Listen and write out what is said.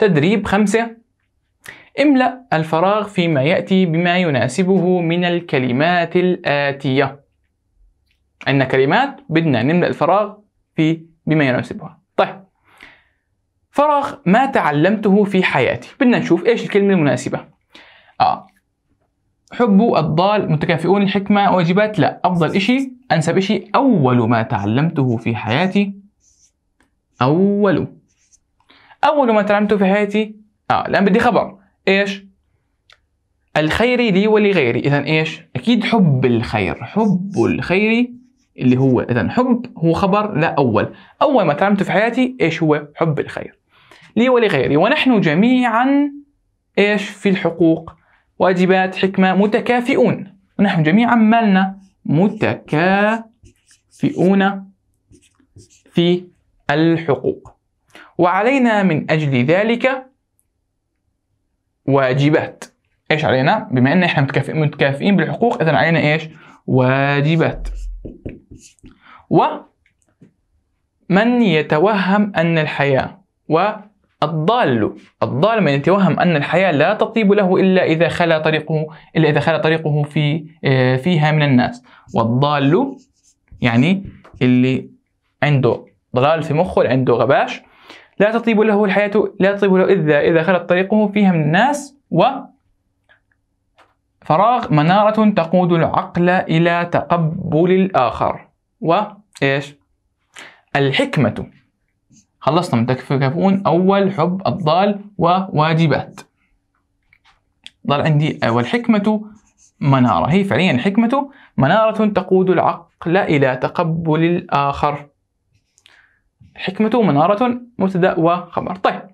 تدريب خمسة املأ الفراغ فيما يأتي بما يناسبه من الكلمات الآتية عندنا كلمات بدنا نملأ الفراغ في بما يناسبها طيب فراغ ما تعلمته في حياتي بدنا نشوف ايش الكلمة المناسبة آه. حب الضال متكافئون الحكمة واجبات لا أفضل إشي أنسب إشي أول ما تعلمته في حياتي أول اول ما تعلمته في حياتي اه الان بدي خبر ايش الخير لي ولغيري اذا ايش اكيد حب الخير حب الخير اللي هو اذا حب هو خبر لا اول اول ما تعلمته في حياتي ايش هو حب الخير لي ولغيري ونحن جميعا ايش في الحقوق واجبات حكمه متكافئون ونحن جميعا مالنا متكافئون في الحقوق وعلينا من أجل ذلك واجبات ايش علينا بما ان احنا متكافئين بالحقوق اذا علينا ايش واجبات ومن يتوهم ان الحياه والضال الضال من يتوهم ان الحياه لا تطيب له الا اذا خلا طريقه الا اذا خلا طريقه في آه، فيها من الناس والضال يعني اللي عنده ضلال في مخه اللي عنده غباش لا تطيب له الحياة لا تطيب له إذا إذا خلت طريقه فيها من الناس و فراغ منارة تقود العقل إلى تقبل الآخر وإيش الحكمة خلصنا من تكفون أول حب الضال وواجبات ضل عندي آه، والحكمة منارة هي فعليا حكمة منارة تقود العقل إلى تقبل الآخر حكمة منارة مبتدأ وخبر طيب